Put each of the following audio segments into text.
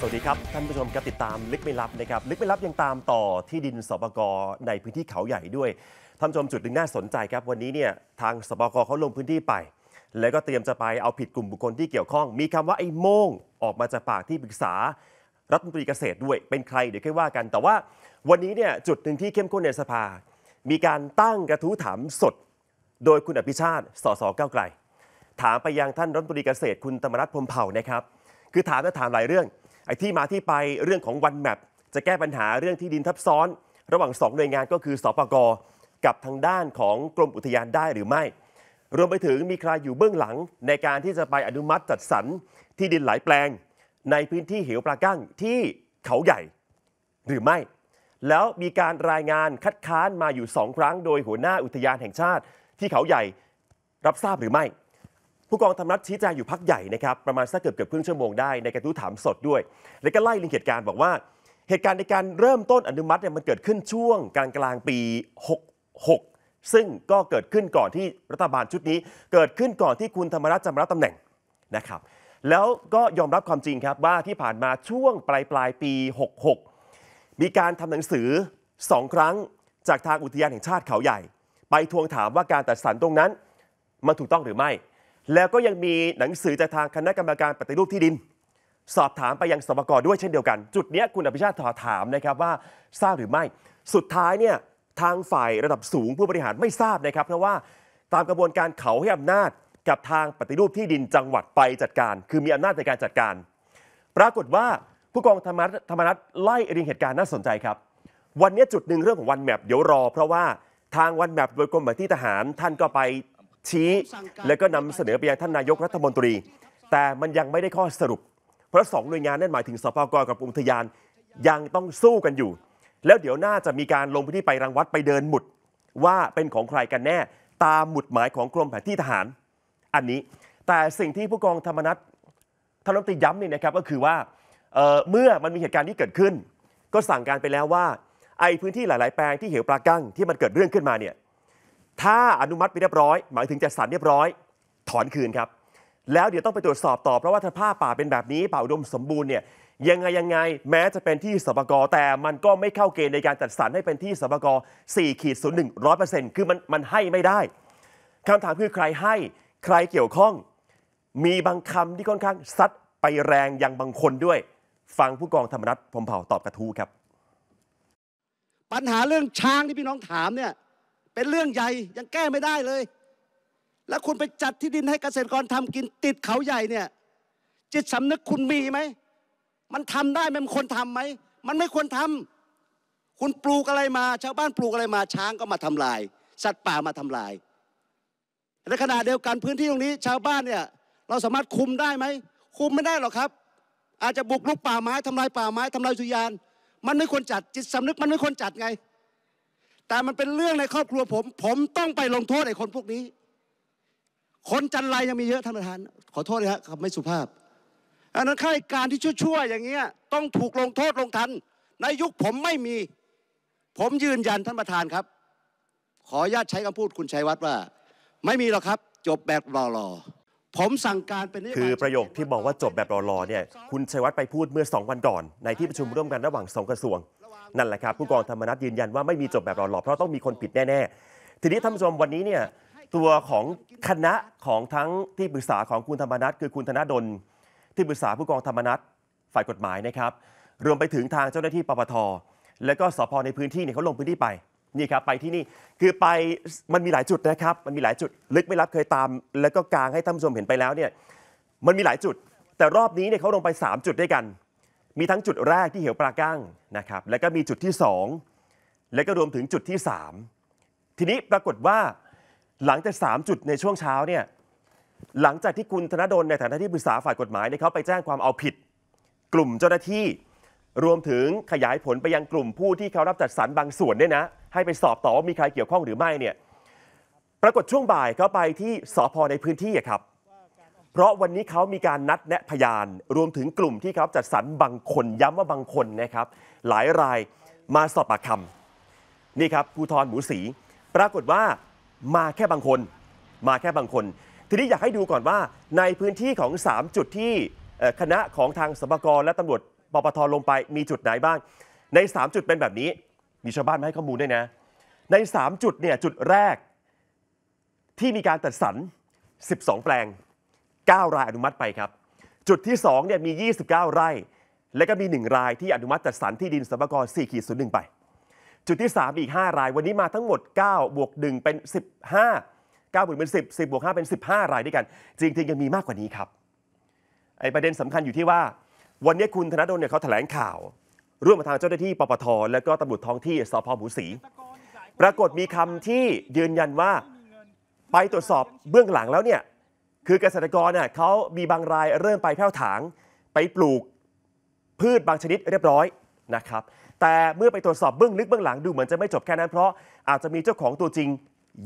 สวัสดีครับ ท่านผู้ชมครับติดตามลึกไม่ลับนะครับลึกไม่ลับยังตามต่อที่ดินสปกในพื้นที่เขาใหญ่ด้วยท่านผู้ชมจุดหนึ่งน่าสนใจครับวันนี้เนี่ยทางสปกเขาลงพื้นที่ไป แล้วก็เตรียมจะไปเอาผิดกลุ่มบุคคลที่เกี่ยวข้อง มีคำว่าไอ้โม่งออกมาจากปากที่ปรึกษารัฐมนตรีเกษตรด้วยเป็นใครเดี๋ยวค่อยว่ากัน แต่ว่าวันนี้เนี่ยจุดหนึ่งที่เข้มข้นในสภา มีการตั้งกระทู้ถามสด โดยคุณอภิชาติสสก้าวไกล ถามไปยังท่านรัฐมนตรีเกษตรคุณธรรมรัฐพรมเผ่านะครับ คือถามและถามหลายเรื่องไอ้ที่มาที่ไปเรื่องของวันแมปจะแก้ปัญหาเรื่องที่ดินทับซ้อน ระหว่าง2หน่วยงานก็คือสปกกับทางด้านของกรมอุทยานได้หรือไม่ รวมไปถึงมีใครอยู่เบื้องหลังในการที่จะไปอนุมัติจัดสรรที่ดินหลายแปลง ในพื้นที่เหวปลากั้งที่เขาใหญ่ หรือไม่ แล้วมีการรายงานคัดค้านมาอยู่สองครั้งโดยหัวหน้าอุทยานแห่งชาติ ที่เขาใหญ่รับทราบหรือไม่ผู้กองธรรมนัฐชี้แจงอยู่พักใหญ่นะครับ ประมาณสักเกือบเกือบครึ่งชั่วโมงได้ในการทู้ถามสดด้วย และก็ไล่ลิงเหตุการณ์บอกว่า เหตุการณ์ในการเริ่มต้นอนุมัติเนี่ยมันเกิดขึ้นช่วงกลางกลางปี 66 ซึ่งก็เกิดขึ้นก่อนที่รัฐบาลชุดนี้ เกิดขึ้นก่อนที่คุณธรรมรัฐจะมารับตำแหน่งนะครับแล้วก็ยอมรับความจริงครับว่าที่ผ่านมาช่วงปลายปลายปี66มีการทำหนังสือสองครั้งจากทางอุทยานแห่งชาติเขาใหญ่ ไปทวงถามว่าการตัดสันตรงนั้นมันถูกต้องหรือไม่แล้วก็ยังมีหนังสือจากทางคณะกรรมการปฏิรูปที่ดิน สอบถามไปยังสมกด้วยเช่นเดียวกันจุดนี้คุณอภิชาติถอถามนะครับ ว่าทราบหรือไม่ สุดท้ายเนี่ยทางฝ่ายระดับสูงผู้บริหารไม่ทราบนะครับเพราะว่าตามกระบวนการเขาให้อำนาจกับทางปฏิรูปที่ดินจังหวัดไปจัดการ คือมีอำนาจในการจัดการ ปรากฏว่าผู้กองธรรมนัฐธรรมนัฐไล่เรียงเหตุการณ์น่าสนใจครับ วันนี้จุดหนึ่งเรื่องของวันแมพเดี๋ยวรอ เพราะว่าทางวันแมพโดยกรมที่ทหารท่านก็ไปชี้และก็นำเสนอไปยังท่านนายกรัฐมนตรี แต่มันยังไม่ได้ข้อสรุป เพราะสองหน่วยงาน นั่นหมายถึงสปกกับอุทยานยังต้องสู้กันอยู่ แล้วเดี๋ยวน่าจะมีการลงพื้นที่ไปรังวัด ไปเดินหมุด ว่าเป็นของใครกันแน่ ตามหมุดหมายของกรมแผนที่ทหาร อันนี้แต่สิ่งที่ผู้กองธรรมนัฐท่านรัฐมนตรีย้ำนี่นะครับก็คือว่าเเมื่อมันมีเหตุการณ์ที่เกิดขึ้น ก็สั่งการไปแล้วว่า ไอ้พื้นที่หลาย ๆแปลงที่เหวปลากั้งที่มันเกิดเรื่องขึ้นมาเนี่ยถ้าอนุมัติไปเรียบร้อยหมายถึงจัดสรรเรียบร้อยถอนคืนครับ แล้วเดี๋ยวต้องไปตรวจสอบต่อ เพราะว่าถ้าผ้าป่าเป็นแบบนี้ป่าอุดมสมบูรณ์เนี่ยยังไงยังไง แม้จะเป็นที่สปกแต่มันก็ไม่เข้าเกณฑ์ในการจัดสรรให้เป็นที่สปก4ขีดศูนย์หนึ่งร้อยเปอร์เซ็นต์คือมันมันให้ไม่ได้คำถามคือใครให้ใครเกี่ยวข้อง มีบางคำที่ค่อนข้างซัดไปแรงยังบางคนด้วยฟังผู้กองธรรมนัฐพรมเผ่าตอบกระทู้ครับ ปัญหาเรื่องช้างที่พี่น้องถามเนี่ยเป็นเรื่องใหญ่ยังแก้ไม่ได้เลย แล้วคุณไปจัดที่ดินให้เกษตรกรทำกินติดเขาใหญ่เนี่ยจิตสำนึกคุณมีไหมมันทำได้มันควรทำไหมมันไม่ควรทำ คุณปลูกอะไรมา ชาวบ้านปลูกอะไรมา ช้างก็มาทำลาย สัตว์ป่ามาทำลายในขณะเดียวกันพื้นที่ตรงนี้ ชาวบ้านเนี่ยเราสามารถคุมได้ไหมคุมไม่ได้หรอกครับ อาจจะบุกรุกป่าไม้ ทำลายป่าไม้ทำลายสุยานมันไม่ควรจัดจิตสำนึก มันไม่ควรจัดไงแต่มันเป็นเรื่องในครอบครัวผม ผมต้องไปลงโทษไอ้คนพวกนี้ คนจันไรยังมีเยอะท่านประธาน ขอโทษนะครับคำไม่สุภาพ อันนั้นข้าราชการที่ชั่วๆอย่างเงี้ยต้องถูกลงโทษลงทัน ในยุคผมไม่มี ผมยืนยันท่านประธานครับ ขออนุญาตใช้คำพูดคุณชัยวัฒน์ว่า ไม่มีหรอกครับจบแบบรอๆผมสั่งการเป็น คือประโยคที่บอกว่าจบแบบรอๆเนี่ยคุณชัยวัฒน์ไปพูดเมื่อ2วันก่อนในที่ประชุมร่วมกันระหว่าง2กระทรวงนั่นแหละครับผู้กองธรรมนัฐยืนยันว่าไม่มีจบแบบหล่อๆเพราะต้องมีคนผิดแน่ ๆ ทีนี้ท่านผู้ชมวันนี้เนี่ยตัวของคณะของทั้งที่ปรึกษาของคุณธรรมนัฐคือคุณธนดลที่ปรึกษาผู้กองธรรมนัฐฝ่ายกฎหมายนะครับรวมไปถึงทางเจ้าหน้าที่ปปทและก็สพในพื้นที่เนี่ยเขาลงพื้นที่ไปนี่ครับไปที่นี่คือไปมันมีหลายจุดนะครับมันมีหลายจุดลึกไม่รับเคยตาม แล้วก็กลางให้ท่านผู้ชมเห็นไปแล้วเนี่ยมันมีหลายจุด แต่รอบนี้เนี่ยเขาลงไป3จุดด้วยกันมีทั้งจุดแรกที่เหวปลาก้างนะครับ แล้วก็มีจุดที่ 2 และก็รวมถึงจุดที่ 3 ทีนี้ปรากฏว่าหลังจาก 3 จุดในช่วงเช้าเนี่ย หลังจากที่คุณธนดลในฐานะที่ปรึกษาฝ่ายกฎหมายเนี่ยเขาไปแจ้งความเอาผิด กลุ่มเจ้าหน้าที่ รวมถึงขยายผลไปยังกลุ่มผู้ที่เขารับจัดสรรบางส่วนด้วยนะ ให้ไปสอบต่อว่ามีใครเกี่ยวข้องหรือไม่เนี่ย ปรากฏช่วงบ่ายเขาไปที่สพในพื้นที่ครับเพราะวันนี้เขามีการนัดแนะพยาน รวมถึงกลุ่มที่เขาจัดสรรบางคน ย้ำว่าบางคนนะครับ หลายรายมาสอบปากคำนี่ครับภูทรหมูสีปรากฏว่ามาแค่บางคน มาแค่บางคน ทีนี้อยากให้ดูก่อนว่าในพื้นที่ของ 3 จุดที่คณะของทางสบกและตำรวจปปทลงไปมีจุดไหนบ้าง ใน 3 จุดเป็นแบบนี้มีชาวบ้านมาให้ข้อมูลด้วยนะใน3จุดเนี่ยจุดแรกที่มีการตัดสรร12 แปลง9 รายอนุมัติไปครับ จุดที่2เนี่ยมี 29 ไร่ และก็มี 1 รายที่อนุมัติจัดสรรที่ดินสมกร4ขีดศูนย์หนึ่งไป จุดที่ 3 อีก 5 รายวันนี้มาทั้งหมด 9 บวก1เป็น 15 9บวกเป็น 10 10บวก5เป็น 15 รายด้วยกัน จริง ๆ ยังมีมากกว่านี้ครับไอประเด็นสำคัญอยู่ที่ว่า วันนี้คุณธนดลเนี่ยเขาแถลงข่าว ร่วมกับทางเจ้าหน้าที่ปปทและก็ตำรวจท้องที่สพหมูรีปรากฏมีคำที่ยืนยันว่าไปตรวจสอบเบื้องหลังแล้วเนี่ยคือเกษตรกรเนี่ยเขามีบางรายเริ่มไปแพ่วถาง ไปปลูกพืชบางชนิดเรียบร้อยนะครับ แต่เมื่อไปตรวจสอบเบื้องลึกเบื้องหลัง ดูเหมือนจะไม่จบแค่นั้นเพราะอาจจะมีเจ้าของตัวจริง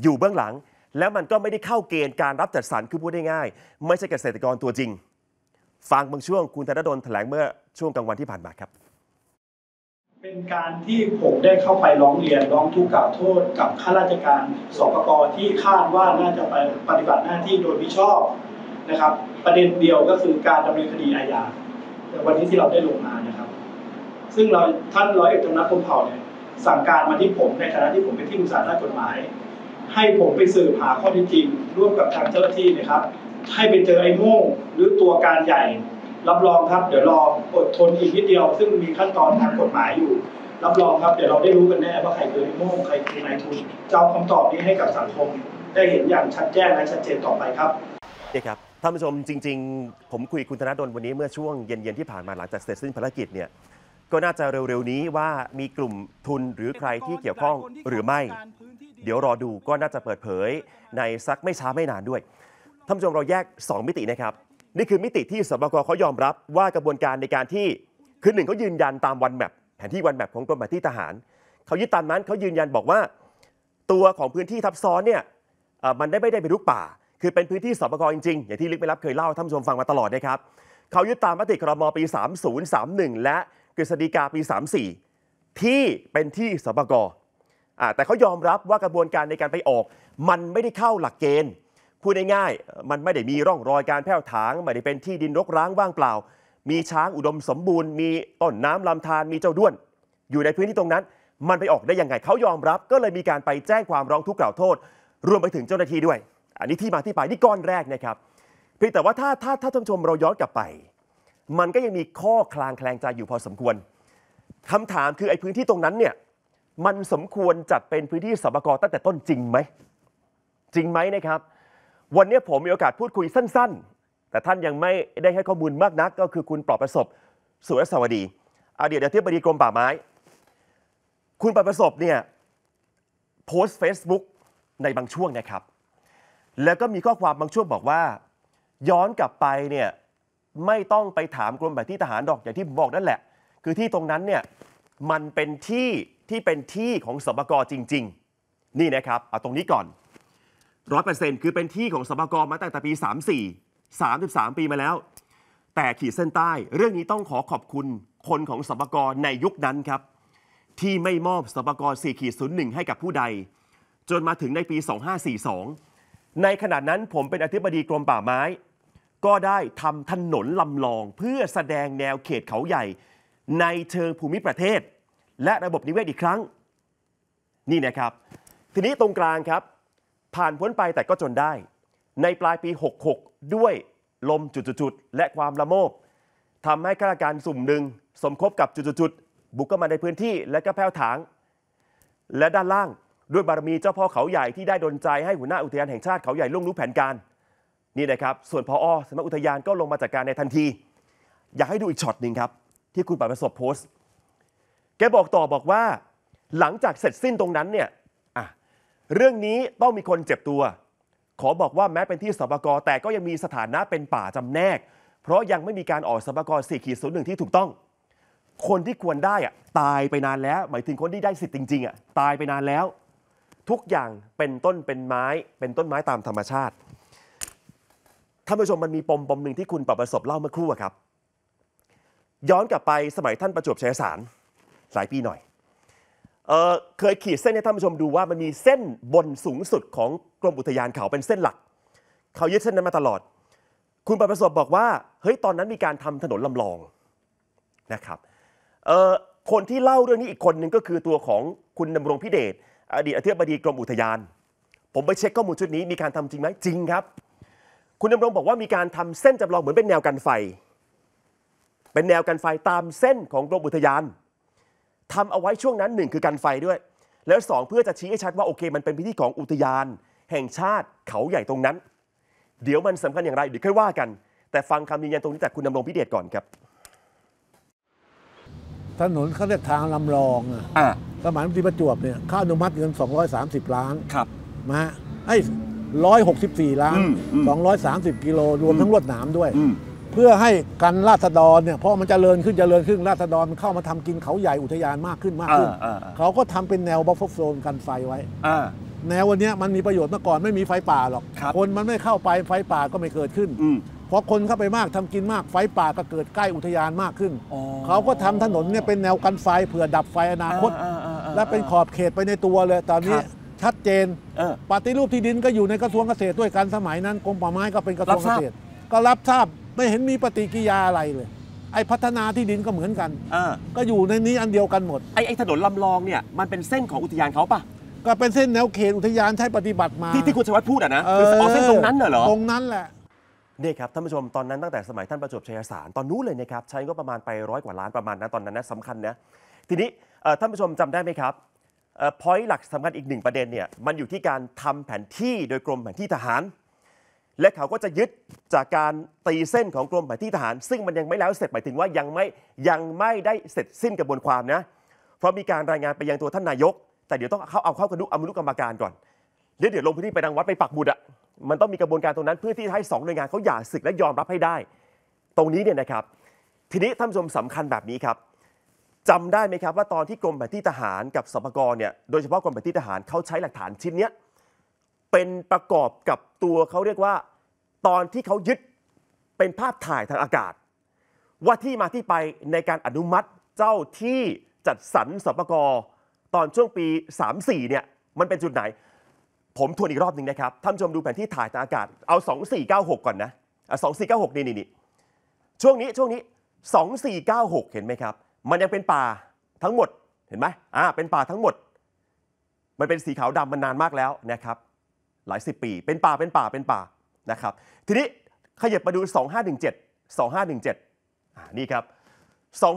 อยู่เบื้องหลัง แล้วมันก็ไม่ได้เข้าเกณฑ์การรับจัดสรรคือพูดได้ง่ายไม่ใช่เกษตรกรตัวจริง ฟังบางช่วงคุณธนดลแถลงเมื่อช่วงกลางวันที่ผ่านมาครับเป็นการที่ผมได้เข้าไปร้องเรียนร้องทุกข์กล่าวโทษกับข้าราชการสปกที่คาดว่าน่าจะไปปฏิบัติหน้าที่โดยมิชอบนะครับ ประเด็นเดียวก็คือการดำเนินคดีอาญาแต่วันนี้ที่เราได้ลงมานะครับ ซึ่งเราท่านร้อยเอกธนัฐพมเผ่าเนี่ยสั่งการมาที่ผม ในฐานะที่ผมเป็นที่ปรึกษาด้านกฎหมาย ให้ผมไปสืบหาข้อเท็จจริงร่วมกับทางเจ้าหน้าที่นะครับ ให้ไปเจอไอ้โม่งหรือตัวการใหญ่รับรองครับเดี๋ยวรออดทนอีกนิดเดียวซึ่งมีขั้นตอนทางกฎหมายอยู่ รับรองครับเดี๋ยวเราได้รู้กันแน่ว่าใครคือไอ้โม่งใครคือนายทุนจะเอาคำตอบนี้ให้กับสังคมได้เห็นอย่างชัดแจ้งและชัดเจนต่อไปครับเนี่ครับท่านผู้ชมจริงๆผมคุยคุณธนาดลวันนี้เมื่อช่วงเย็นๆที่ผ่านมาหลังจากเสร็จสิ้นภารกิจเนี่ย ก็น่าจะเร็วๆนี้ว่ามีกลุ่มทุนหรือใครที่เกี่ยวข้องหรือไม่ เดี๋ยวรอดูก็น่าจะเปิดเผยในสักไม่ช้าไม่นานด้วยท่านผู้ชมเราแยก 2 มิตินะครับนี่คือมิติที่สบคเขายอมรับว่ากระบวนการในการที่คือหนึ่งเขายืนยันตามวันแมปแผนที่วันแมปของกรมป่าที่ทหารเขายึดตามนั้นเขายืนยันบอกว่าตัวของพื้นที่ทับซ้อนเนี่ยมันได้ไม่ได้ไป็ลุกป่า คือเป็นพื้นที่สบคจริง ๆ อย่างที่ลึกไปรับเคยเล่าท่านผู้ชมฟังมาตลอดนะครับเขายึดตามมติครมปี 3031 และกฤษฎีกาปี 34 ที่เป็นที่สบคแต่เขายอมรับว่ากระบวนการในการไปออก มันไม่ได้เข้าหลักเกณฑ์พูดง่ายๆมันไม่ได้มีร่องรอยการแพร่ถาง ไม่ได้เป็นที่ดินรกร้างว่างเปล่า มีช้างอุดมสมบูรณ์ มีต้นน้ำลำธารมีเจ้าด้วน อยู่ในพื้นที่ตรงนั้น มันไปออกได้ยังไงเขายอมรับ ก็เลยมีการไปแจ้งความร้องทุกข์กล่าวโทษ รวมไปถึงเจ้าหน้าที่ด้วย อันนี้ที่มาที่ไปนี่ก้อนแรกนะครับ เพียงแต่ว่าถ้าถ้าถ้าท่านชมเราย้อนกลับไป มันก็ยังมีข้อคลางแคลงใจอยู่พอสมควร คำถามคือไอ้พื้นที่ตรงนั้นเนี่ยมันสมควรจัดเป็นพื้นที่สบกตั้งแต่ต้นจริงไหมจริงไหมนะครับวันนี้ผมมีโอกาสพูดคุยสั้น ๆ แต่ท่านยังไม่ได้ให้ข้อมูลมากนักก็คือคุณปลอบประสบ สุรสวัสดีอดีตอธิบดีกรมป่าไม้ คุณปลอบประสบเนี่ยโพสต์ Facebook ในบางช่วงนะครับ แล้วก็มีข้อความบางช่วงบอกว่า ย้อนกลับไปเนี่ยไม่ต้องไปถามกรมแบบที่ทหารดอกอย่างที่ผมบอกนั่นแหละ คือที่ตรงนั้นเนี่ยมันเป็นที่ที่เป็นที่ของสมกจริง ๆนี่นะครับเอาตรงนี้ก่อนร้อยเปอร์เซ็นต์คือเป็นที่ของสปกรมาตั้งแต่ปี 34 33 ปีมาแล้ว แต่ขีดเส้นใต้เรื่องนี้ต้องขอขอบคุณ คนของสปกรในยุคนั้นครับ ที่ไม่มอบสปกร4ขีดศูนนย์หึ่งให้กับผู้ใด จนมาถึงในปี 2542 ในขณะนั้นผมเป็นอธิบดีกรมป่าไม้ ก็ได้ทำถนนลำลองเพื่อแสดงแนวเขตเขาใหญ่ ในเชิงภูมิประเทศ และระบบนิเวศอีกครั้ง นี่นะครับ ทีนี้ตรงกลางครับผ่านพ้นไปแต่ก็จนได้ ในปลายปี 66 ด้วยลมจุดๆ และความละโมบทำให้ข้าราชการสุ่มหนึ่ง สมคบกับจุดๆ บุกเข้ามาในพื้นที่และก็แผ้วถาง และด้านล่างด้วยบารมีเจ้าพ่อเขาใหญ่ที่ได้ดนใจให้หัวหน้าอุทยานแห่งชาติเขาใหญ่ล่วงรู้แผนการ นี่นะครับ ส่วนพออสำนักอุทยานก็ลงมาจัดการในทันที อยากให้ดูอีกช็อตหนึ่งครับที่คุณปัประสบโพสต์แกบอกต่อบอกว่า หลังจากเสร็จสิ้นตรงนั้นเนี่ยเรื่องนี้ต้องมีคนเจ็บตัว ขอบอกว่าแม้เป็นที่สปกแต่ก็ยังมีสถานะเป็นป่าจำแนก เพราะยังไม่มีการออกสปกสี่ขีดศูนย์หนึ่งที่ถูกต้อง คนที่ควรได้อะตายไปนานแล้ว หมายถึงคนที่ได้สิทธิ์จริงๆอะตายไปนานแล้ว ทุกอย่างเป็นต้นเป็นไม้เป็นต้นไม้ตามธรรมชาติ ท่านผู้ชมมันมีปมปมหนึ่งที่คุณประประสบเล่าเมื่อครู่ครับ ย้อนกลับไปสมัยท่านประจวบชัยสารหลายปีหน่อยเเคยขีดเส้นให้ท่านผู้ชมดูว่ามันมีเส้นบนสูงสุดของกรมอุทยานเขาเป็นเส้นหลัก เขายึดเส้นนั้นมาตลอด คุณประประสบบอกว่าเฮ้ยตอนนั้นมีการทำถนนลำลองนะครับคนที่เล่าเรื่องนี้อีกคนหนึ่งก็คือตัวของคุณดำรงพิเดชอดีตอธิบดีกรมอุทยาน ผมไปเช็คข้อมูลชุดนี้มีการทำจริงไหมจริงครับ คุณดำรงบอกว่ามีการทำเส้นจำลองเหมือนเป็นแนวกันไฟ เป็นแนวกันไฟตามเส้นของกรมอุทยานทำเอาไว้ช่วงนั้นหนึ่งคือกันไฟด้วย แล้วสองเพื่อจะชี้ให้ชัดว่าโอเค มันเป็นพื้นที่ของอุทยาน แห่งชาติเขาใหญ่ตรงนั้น เดี๋ยวมันสำคัญอย่างไรเดี๋ยวค่อยว่ากัน แต่ฟังคำยืนยันตรงนี้จากคุณดำรงพิเดชก่อนครับ ถนนเขาเรียกทางลำลองอ่ะสมัยที่ประจวบเนี่ยค่าอนุมัติเงิน 230 ล้านครับมาไอ้ร้อยหกสิบสี่ล้านสองร้อยสามสิบกิโลรวมทั้งรวดหนามด้วยเพื่อให้การราษฎรเนี่ยเพราะมันจเจริญขึ้นจเจริญขึ้นราษฎรมันเข้ามาทำกินเขาใหญ่อุทยานมากขึ้นมากขึ้นเขาก็ทำเป็นแนวบัฟเฟอร์โซนกันไฟไว้แนววันนี้มันมีประโยชน์เมื่อก่อนไม่มีไฟป่าหรอกคคนมันไม่เข้าไปไฟป่าก็ไม่เกิดขึ้น เพราะคนเข้าไปมากทำกินมากไฟป่าก็เกิดใกล้อุทยานมากขึ้น เขาก็ทำถนนเนี่ยเป็นแนวกันไฟเผื่อดับไฟอนาคต และเป็นขอบเขตไปในตัวเลยตอนนี้ชัดเจนปฏิรูปที่ดินก็อยู่ในกระทรวงเกษตรด้วยกันสมัยนั้นกรมป่าไม้ก็เป็นกระทรวงเกษตรก็รับทราบไม่เห็นมีปฏิกิยาอะไรเลยไอ้พัฒนาที่ดินก็เหมือนกันก็อยู่ในนี้อันเดียวกันหมดไอ้ไอ้ถนนลำลองเนี่ยมันเป็นเส้นของอุทยานเขาปะก็เป็นเส้นแนวเขตอุทยานใช้ปฏิบัติมาที่ที่คุณชวัฒน์พูดอ่ะนะเออเส้นตรงนั้นเหรอตรงนั้นแหละนี่ครับท่านผู้ชมตอนนั้นตั้งแต่สมัยท่านประจวบชัยสารตอนนู้นเลยนะครับใช้ก็ประมาณไปร้อยกว่าล้านประมาณนะตอนนั้นนะสำคัญนะทีนี้ท่านผู้ชมจำได้ไหมครับพอยต์หลักสำคัญอีกหนึ่งประเด็นเนี่ยมันอยู่ที่การทำแผนที่โดยกรมแผนที่ทหารและเขาก็จะยึดจากการตีเส้นของกรมแผนที่ทหารซึ่งมันยังไม่แล้วเสร็จหมายถึงว่ายังไม่ยังไม่ได้เสร็จสิ้นกระบวนความนะเพราะมีการรายงานไปยังตัวท่านนายก แต่เดี๋ยวต้องเขาเอาเข้ากระดุอมนุกรรมการก่อน เดี๋ยวเดี๋ยวลงพื้นที่ไปดังวัดไปปักบุดอะมันต้องมีกระบวนการตรงนั้นเพื่อที่ให้สองหน่วยงานเขาหย่าศึกและยอมรับให้ได้ ตรงนี้เนี่ยนะครับทีนี้ท่านผู้ชมสำคัญแบบนี้ครับจำได้ไหมครับว่าตอนที่กรมแผนที่ทหารกับสปกรเนี่ยโดยเฉพาะกรมแผนที่ทหารเขาใช้หลักฐานชิ้นเนี้ยเป็นประกอบกับตัวเขาเรียกว่า ตอนที่เขายึดเป็นภาพถ่ายทางอากาศ ว่าที่มาที่ไปในการอนุมัติเจ้าที่จัดสรรสปกรตอนช่วงปี 34เนี่ย มันเป็นจุดไหน ผมทวนอีกรอบหนึ่งนะครับท่านชมดูแผนที่ถ่ายทางอากาศเอา 2496 ก่อนนะสองสี่เก้าหกนี่นี่ช่วงนี้ช่วงนี้สองสี่เก้าหกเห็นไหมครับ มันยังเป็นป่าทั้งหมดเห็นไหมอ่าเป็นป่าทั้งหมด มันเป็นสีขาวดำมันนานมากแล้วนะครับหลายสิบปีเป็นป่าเป็นป่าเป็นป่านะครับทีนี้ขยับมาดู 2517 2517อานี่ครับ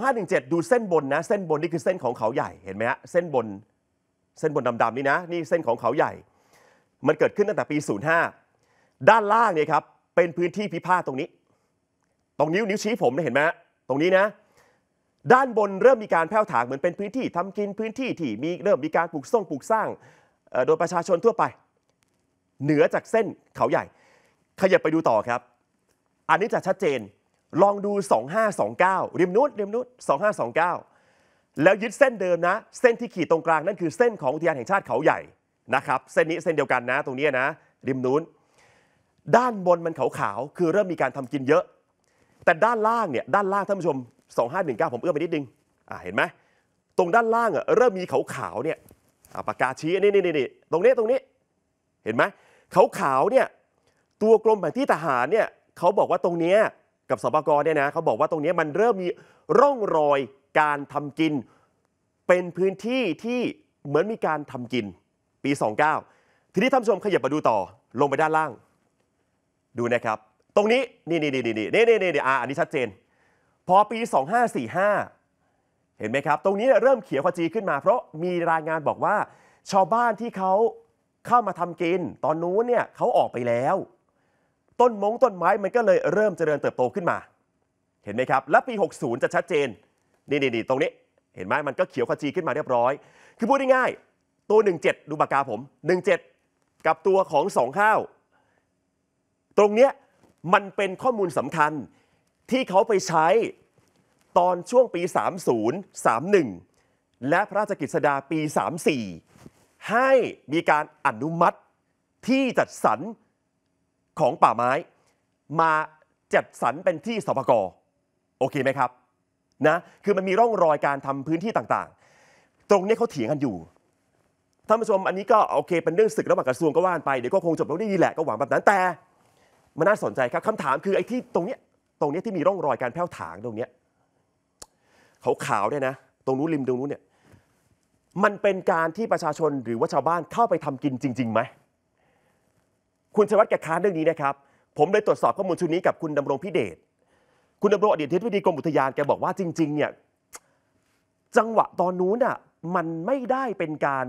2517 ดูเส้นบนนะเส้นบน นี่คือเส้นของเขาใหญ่เห็นไหมฮะเส้นบนเส้นบนดำๆนี่นะนี่เส้นของเขาใหญ่ มันเกิดขึ้นตั้งแต่ปี 05 ด้านล่างเนี่ยครับเป็นพื้นที่พิพาทตรงนี้ ตรงนิ้วนิ้วชี้ผมนะเห็นไหมตรงนี้นะ ด้านบนเริ่มมีการแผ่วถางเหมือนเป็นพื้นที่ทำกินพื้นที่ที่มีเริ่มมีการปลูกส่งปลูกสร้างโดยประชาชนทั่วไปเหนือจากเส้นเขาใหญ่ ขยับไปดูต่อครับ อันนี้จะชัดเจนลองดู 2529 ริมนู้นริมนู้น2529 แล้วยึดเส้นเดิมนะ เส้นที่ขีดตรงกลางนั่นคือเส้นของอุทยานแห่งชาติเขาใหญ่นะครับ เส้นนี้เส้นเดียวกันนะ ตรงนี้นะริมนู้น ด้านบนมันขาวๆคือเริ่มมีการทำกินเยอะ แต่ด้านล่างเนี่ยด้านล่างท่านผู้ชม 2519 ผมเอื้อมไปนิดนึงอ่าเห็นไหมตรงด้านล่างอ่ะเริ่มมีขาวๆเนี่ยปากกาชี้นี่นี่นี่ตรงนี้ตรงนี้เห็นไหมขาขาวเนี่ยตัวกรมแผนที่ทหารเนี่ยเขาบอกว่าตรงเนี้ยกับสปกรเนี่ยนะ เขาบอกว่าตรงนี้มันเริ่มมีร่องรอยการทำกิน เป็นพื้นที่ที่เหมือนมีการทำกิน ปี 29 ทีนี้ท่านผู้ชมขยับมาดูต่อลงไปด้านล่าง ดูนะครับ ตรงนี้นี่นี่นี่นี่นี่นี่นี่อ่อันนี้ชัดเจนพอปี 2545 เห็นไหมครับ ตรงนี้เริ่มเขียวขจีขึ้นมา เพราะมีรายงานบอกว่าชาวบ้านที่เขาเข้ามาทำกิน ตอนนู้นเนี่ยเขาออกไปแล้ว ต้นมงต้นไม้มันก็เลยเริ่มเจริญเติบโตขึ้นมา เห็นไหมครับ และปี 60 จะชัดเจน นี่นี่ตรงนี้เห็นไหมมันก็เขียวขจีขึ้นมาเรียบร้อย คือพูดง่ายๆตัว 17ดูปากกาผม 17 กับตัวของ 2 ข้าว ตรงเนี้ยมันเป็นข้อมูลสำคัญที่เขาไปใช้ตอนช่วงปี 30 31 และพระราชกิจสดาปี 34ให้มีการอนุมัติที่จัดสรรของป่าไม้มาจัดสรรเป็นที่สปกโอเคไหมครับนะคือมันมีร่องรอยการทำพื้นที่ต่างๆ ตรงนี้เขาเถียงกันอยู่ท่านผู้ชมอันนี้ก็โอเค เป็นเรื่องศึกระหว่างกระทรวงก็ว่านไปเดี๋ยวก็คงจบลงได้ดีแหละก็หวังแบบนั้นแต่มันน่าสนใจครับคำถามคือไอ้ที่ตรงนี้ตรงนี้ที่มีร่องรอยการแผ้วถางตรงนี้เขาวๆเนี่ยนะ ตรงนู้นริมตรงนู้นเนี่ยมันเป็นการที่ประชาชนหรือว่าชาวบ้านเข้าไปทำกินจริงๆไหม คุณชวัตแกค้านเรื่องนี้นะครับ ผมเลยตรวจสอบข้อมูลชุดนี้กับคุณดำรงพิเดช คุณดำรงอดีตทิศวิธีกรมอุทยานแกบอกว่าจริงๆเนี่ยจังหวะตอนนู้นน่ะมันไม่ได้เป็นการ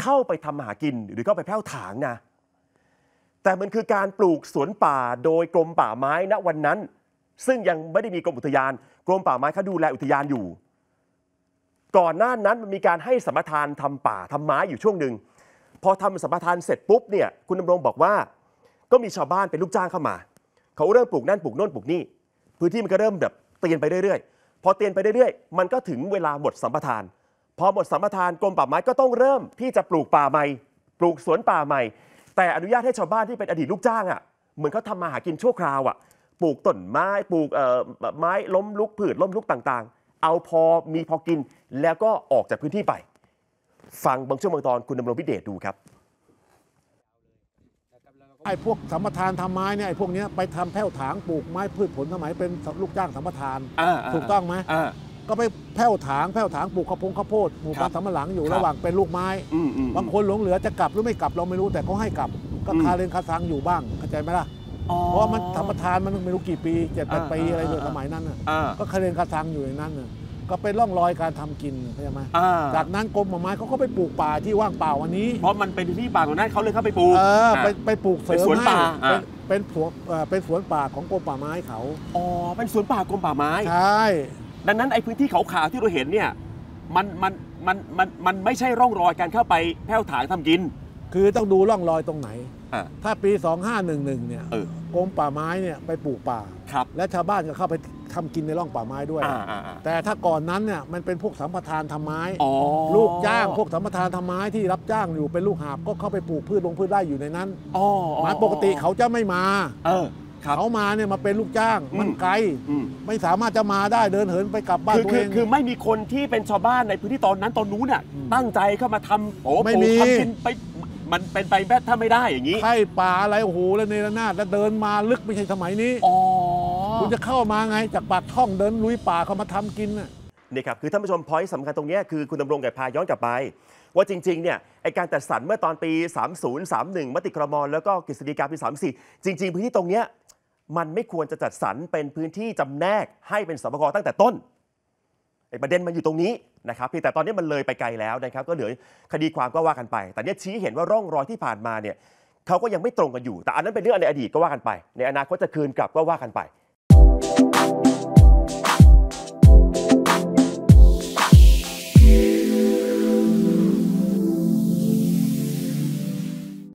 เข้าไปทำหากิน หรือเข้าไปแพ้วถางนะแต่มันคือการปลูกสวนป่าโดยกรมป่าไม้ณวันนั้น ซึ่งยังไม่ได้มีกรมอุทยาน กรมป่าไม้เขาดูแลอุทยานอยู่ก่อนหน้านั้นมันมีการให้สัมปทานทำป่าทำไม้อยู่ช่วงหนึ่งพอทำสัมปทานเสร็จปุ๊บเนี่ยคุณดำรงบอกว่า ก็มีชาวบ้านเป็นลูกจ้างเข้ามาเขาเริ่มปลูกนั่นปลูกน้นปลูกนี่พื้นที่มันก็เริ่มแบบเตียนไปเรื่อยๆพอเตียนไปเรื่อยๆ มันก็ถึงเวลาหมดสัมปทาน พอหมดสัมปทานกรมป่าไม้ก็ต้องเริ่มที่จะปลูกป่าใหม่ปลูกสวนป่าใหม่ แต่อนุญาตให้ชาวบ้านที่เป็นอดีตลูกจ้างอ่ะเหมือนเขาทำมาหากินชั่วคราวอ่ะปลูกต้นไม้ปลูกไม้ล้มลุกผืชล้มลุกต่าง ๆเอาพอมีพอกินแล้วก็ออกจากพื้นที่ไปฟังบางช่วงบางตอนคุณดำรงพิเดชดูครับไอ้พวกสัมปทานทำไม้เนี่ยไอ้พวกนี้ไปทำแผ่วถางปลูกไม้พืชผลสมัยเป็นลูกจ้างสัมปทานถูกต้องไหมก็ไปแผ่วถางแผ่วถางปลูกข้าวโพดข้าวโพดหมู่บ้านสัมหลังอยู่ระหว่างเป็นลูกไม้บางคนหลงเหลือจะกลับหรือไม่กลับเราไม่รู้แต่เขาให้กลับก็คาเรนคาซังอยู่บ้างเข้าใจไหมล่ะเพราะมันสัมปทานมันไม่รู้กี่ปีเจ็ดแปดปีอะไรยูยสมัยนั้นก็เคยเรีนกระทังอยู่ในนั้นก็เป็นร่องรอยการทำกินเข่าไหมจากนั้นกรมป่าไม้เขาก็ไปปลูกป่าที่ว่างเปล่าวันนี้ เพราะมันเป็นที่ป่าตรงนั้นเขาเลยเข้าไปปลูกไปไปปลูกเสริมให้เป็นสวนเป็นสวนป่าของกรมป่าไม้เขาอ๋อเป็นสวนป่ากรมป่าไม้ใช่ดังนั้นไอ้พื้นที่เขาวที่เราเห็นเนี่ยมันมันมันมันมันไม่ใช่ร่องรอยการเข้าไปแพรวถางทำกิน คือต้องดูร่องรอยตรงไหนถ้าปี 2511เนี่ยกรมป่าไม้เนี่ยไปปลูกป่าและชาวบ้านก็เข้าไปทำกินในร่องป่าไม้ด้วย แต่ถ้าก่อนนั้นเนี่ยมันเป็นพวกสัมปทานทำไม้ลูกจ้างพวกสัมปทานทำไม้ที่รับจ้างอยู่เป็นลูกหาบก็เข้าไปปลูกพืชลงพืชได้อยู่ในนั้นหมาปกติเขาจะไม่มาเขามาเนี่ยมาเป็นลูกจ้าง มันไกล ไม่สามารถจะมาได้เดินเหินไปกลับบ้านตัวเองคือไม่มีคนที่เป็นชาวบ้านในพื้นที่ตอนนั้นตอนนู้นน่ะตั้งใจเข้ามาทำโอ้โหทำกินไปมันเป็นไปแบบถ้าไม่ได้อย่างนี้ไข่ป่าอะไร โอ้โห แล้วเนรนาศแล้วเดินมาลึกไม่ใช่สมัยนี้อ๋อคุณจะเข้ามาไงจากปากท่องเดินลุยป่าเขามาทำกินนี่ครับ คือท่านผู้ชม พอยต์สำคัญตรงนี้คือคุณดำรงแก่พาย้อนกลับไป ว่าจริงๆ เนี่ย ไอการจัดสรรเมื่อตอนปี 3031 มติครม แล้วก็กฤษฎีกาปี34จริงๆพื้นที่ตรงนี้มันไม่ควรจะจัดสรรเป็นพื้นที่จำแนก ให้เป็นสปกตั้งแต่ต้นประเด็นมันอยู่ตรงนี้นะครับพี่แต่ตอนนี้มันเลยไปไกลแล้วนะครับก็เหลือคดีความก็ว่ากันไปแต่เนี้ยชี้เห็นว่าร่องรอยที่ผ่านมาเนี่ยเขาก็ยังไม่ตรงกันอยู่ แต่อันนั้นเป็นเรื่องในอดีตก็ว่ากันไป ในอนาคตจะคืนกลับก็ว่ากันไป